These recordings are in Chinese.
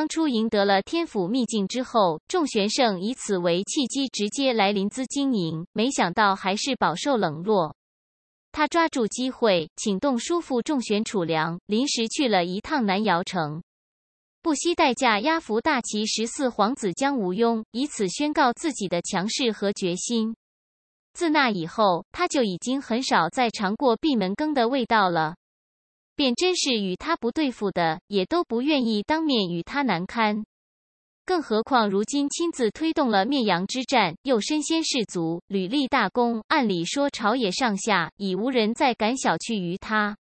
当初赢得了天府秘境之后，众玄圣以此为契机，直接来临淄经营，没想到还是饱受冷落。他抓住机会，请动叔父众玄楚良，临时去了一趟南瑶城，不惜代价压服大齐十四皇子江无庸，以此宣告自己的强势和决心。自那以后，他就已经很少再尝过闭门羹的味道了。便真是与他不对付的，也都不愿意当面与他难堪。更何况如今亲自推动了灭洋之战，又身先士卒，屡立大功。按理说朝野上下已无人再敢小觑于他，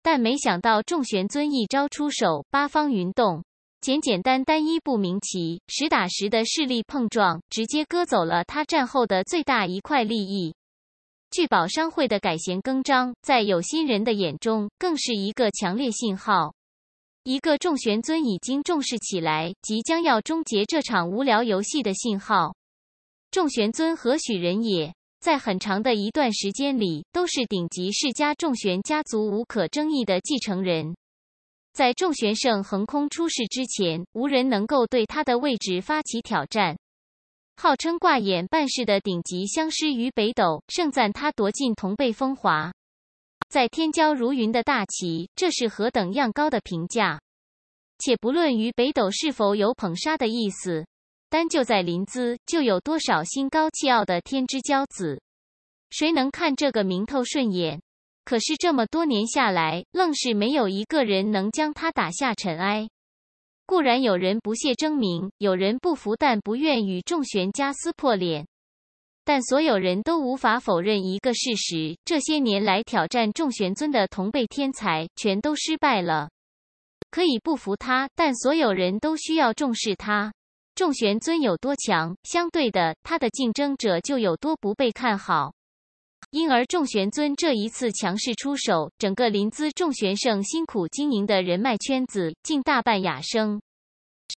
但没想到众玄尊一招出手，八方云动，简简单单一步明棋，实打实的势力碰撞，直接割走了他战后的最大一块利益。聚宝商会的改弦更张，在有心人的眼中，更是一个强烈信号，一个众玄尊已经重视起来，即将要终结这场无聊游戏的信号。众玄尊何许人也？在很长的一段时间里，都是顶级世家众玄家族无可争议的继承人。在众玄圣横空出世之前，无人能够对他的位置发起挑战。号称挂眼半世的顶级相师于北斗盛赞他夺尽同辈风华，在天骄如云的大旗，这是何等样高的评价？且不论于北斗是否有捧杀的意思，单就在临淄，就有多少心高气傲的天之骄子，谁能看这个名头顺眼？可是这么多年下来，愣是没有一个人能将他打下尘埃。固然有人不屑争名，有人不服，但不愿与众玄家撕破脸。但所有人都无法否认一个事实：这些年来挑战众玄尊的同辈天才全都失败了。可以不服他，但所有人都需要重视他。众玄尊有多强，相对的，他的竞争者就有多不被看好。因而，众玄尊这一次强势出手，整个临淄众玄圣辛苦经营的人脉圈子竟大半哑声，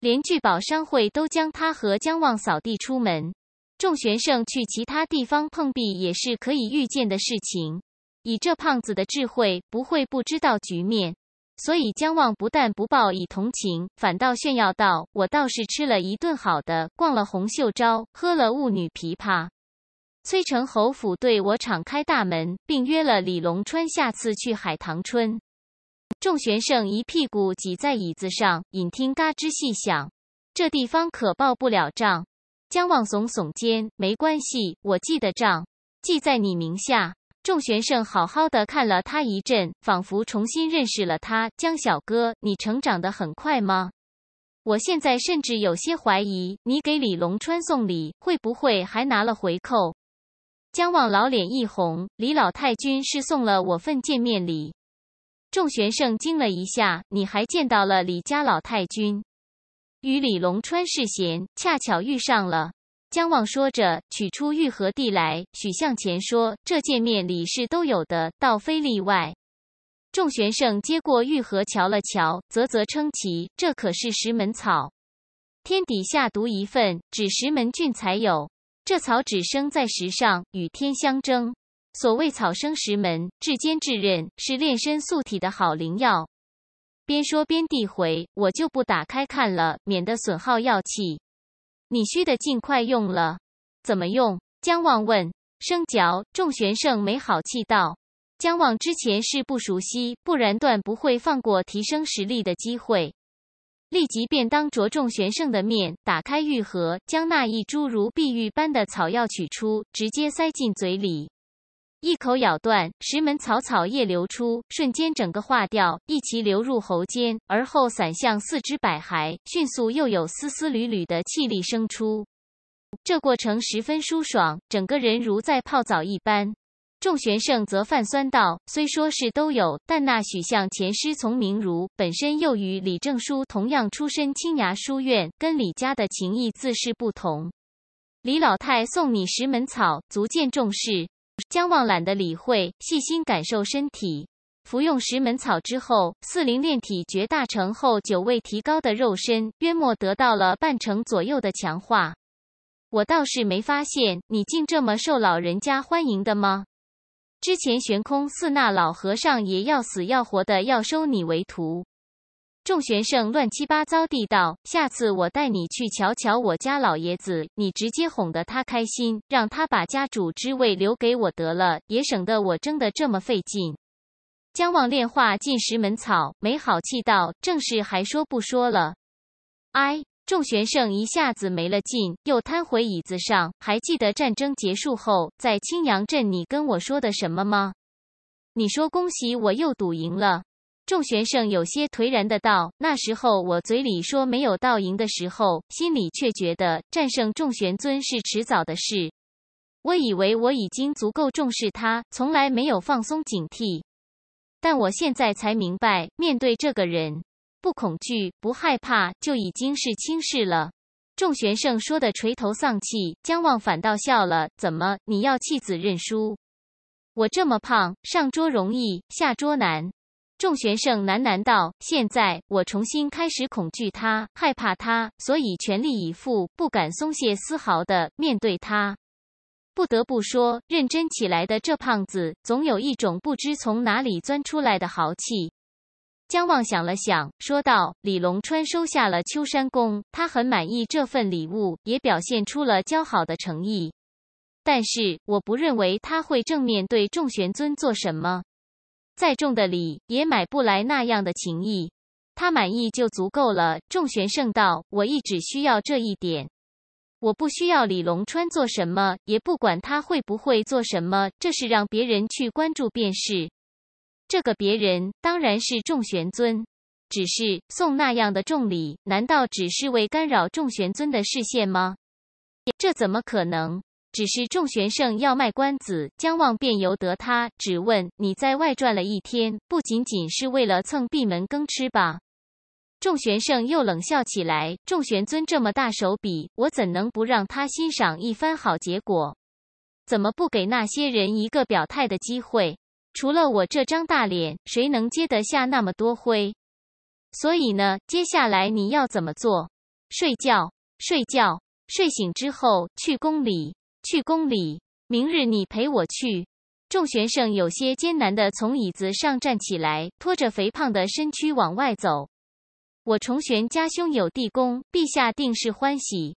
连聚宝商会都将他和江望扫地出门。众玄圣去其他地方碰壁也是可以预见的事情。以这胖子的智慧，不会不知道局面。所以，江望不但不报以同情，反倒炫耀道：“我倒是吃了一顿好的，逛了红袖招，喝了雾女琵琶。”崔成侯府对我敞开大门，并约了李龙川下次去海棠春。仲玄圣一屁股挤在椅子上，引听嘎吱细响。这地方可报不了账。江望耸耸肩，没关系，我记得账，记在你名下。仲玄圣好好的看了他一阵，仿佛重新认识了他。江小哥，你成长得很快吗？我现在甚至有些怀疑，你给李龙川送礼，会不会还拿了回扣？江望老脸一红，李老太君是送了我份见面礼。众玄圣惊了一下，你还见到了李家老太君，与李龙川世贤恰巧遇上了。江望说着，取出玉盒递来，许向前说：“这见面礼是都有的，倒非例外。”众玄圣接过玉盒，瞧了瞧，啧啧称奇：“这可是石门草，天底下独一份，只石门郡才有。”这草只生在石上，与天相争。所谓草生石门，至坚至韧，是炼身素体的好灵药。边说边递回，我就不打开看了，免得损耗药气。你需的尽快用了。怎么用？姜望问。生嚼。众玄圣没好气道。姜望之前是不熟悉，不然断不会放过提升实力的机会。立即便当着重玄圣的面，打开玉盒，将那一株如碧玉般的草药取出，直接塞进嘴里，一口咬断，石门草草叶流出，瞬间整个化掉，一齐流入喉间，而后散向四肢百骸，迅速又有丝丝缕缕的气力生出。这过程十分舒爽，整个人如在泡澡一般。众玄圣则泛酸道，虽说是都有，但那许相前师从明儒，本身又与李正书同样出身青崖书院，跟李家的情谊自是不同。李老太送你石门草，足见重视。江望懒得理会，细心感受身体。服用石门草之后，四灵炼体绝大成后，久未提高的肉身，约莫得到了半成左右的强化。我倒是没发现你竟这么受老人家欢迎的吗？之前悬空寺那老和尚也要死要活的要收你为徒，众玄圣乱七八糟地道：“下次我带你去瞧瞧我家老爷子，你直接哄得他开心，让他把家主之位留给我得了，也省得我争得这么费劲。”江望炼化尽石门草，没好气道：“正是，还说不说了，哎。”众玄圣一下子没了劲，又瘫回椅子上。还记得战争结束后，在青阳镇，你跟我说的什么吗？你说恭喜我又赌赢了。众玄圣有些颓然的道：“那时候我嘴里说没有到赢的时候，心里却觉得战胜众玄尊是迟早的事。我以为我已经足够重视他，从来没有放松警惕。但我现在才明白，面对这个人。”不恐惧，不害怕，就已经是轻视了。众玄圣说的垂头丧气，江望反倒笑了。怎么，你要弃子认输？我这么胖，上桌容易，下桌难。众玄圣喃喃道：“现在我重新开始恐惧他，害怕他，所以全力以赴，不敢松懈丝毫的面对他。不得不说，认真起来的这胖子，总有一种不知从哪里钻出来的豪气。”江望想了想，说道：“李龙川收下了秋山公，他很满意这份礼物，也表现出了交好的诚意。但是，我不认为他会正面对众玄尊做什么。再重的礼也买不来那样的情谊，他满意就足够了。”众玄圣道：“我亦只需要这一点，我不需要李龙川做什么，也不管他会不会做什么，这是让别人去关注便是。”这个别人当然是众玄尊，只是送那样的重礼，难道只是为干扰众玄尊的视线吗？这怎么可能？只是众玄圣要卖关子，江望便由得他，只问你在外转了一天，不仅仅是为了蹭闭门羹吃吧？众玄圣又冷笑起来。众玄尊这么大手笔，我怎能不让他欣赏一番好结果？怎么不给那些人一个表态的机会？除了我这张大脸，谁能接得下那么多灰？所以呢，接下来你要怎么做？睡觉，睡觉，睡醒之后去宫里，去宫里。明日你陪我去。众玄圣有些艰难地从椅子上站起来，拖着肥胖的身躯往外走。我重玄家兄有地宫，陛下定是欢喜。